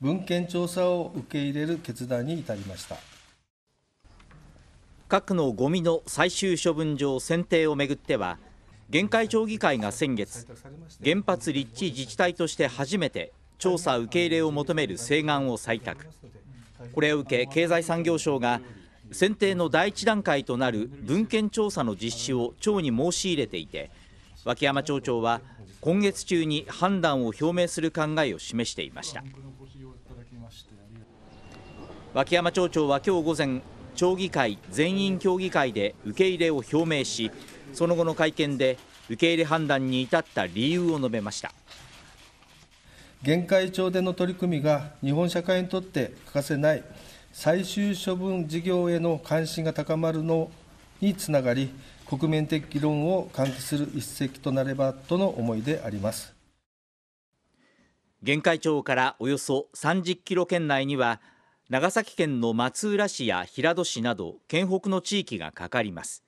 文献調査を受け入れる決断に至りました核のゴミの最終処分場選定をめぐっては限界町議会が先月原発立地自治体として初めて調査受け入れを求める請願を採択これを受け経済産業省が選定の第一段階となる文献調査の実施を町に申し入れていて脇山町長は今月中に判断を表明する考えを示していました。脇山町長は今日午前町議会全員協議会で受け入れを表明しその後の会見で受け入れ判断に至った理由を述べました限界町での取り組みが日本社会にとって欠かせない最終処分事業への関心が高まるのにつながり国民的議論を喚起する一石となればとの思いであります玄海町からおよそ30キロ圏内には長崎県の松浦市や平戸市など県北の地域がかかります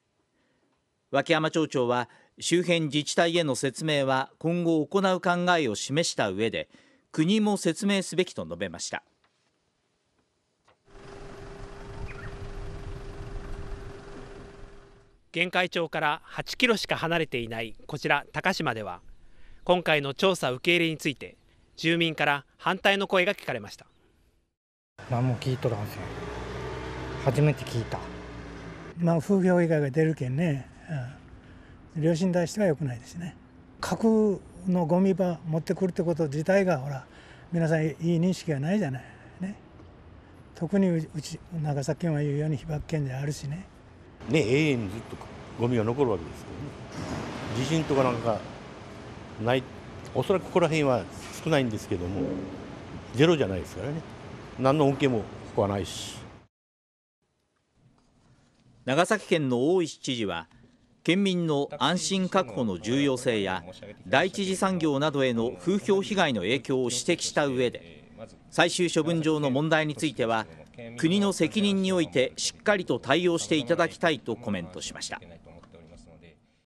脇山町長は周辺自治体への説明は今後行う考えを示した上で国も説明すべきと述べました玄海町から8キロしか離れていないこちら高島では今回の調査受け入れについて住民から反対の声が聞かれました何も聞いとらんせん初めて聞いたまあ風評被害が出るけんね、うん、両親に対しては良くないですね核のゴミ場持ってくるってこと自体がほら皆さんいい認識がないじゃないね特にうち長崎県は言うように被爆県であるしねね永遠にずっとゴミが残るわけですけどね地震とかなんかないおそらくここら辺は少ないんですけどもゼロじゃないですからね何の恩恵もここはないし長崎県の大石知事は県民の安心確保の重要性や第一次産業などへの風評被害の影響を指摘した上で最終処分場の問題については国の責任においてしっかりと対応していただきたいとコメントしました。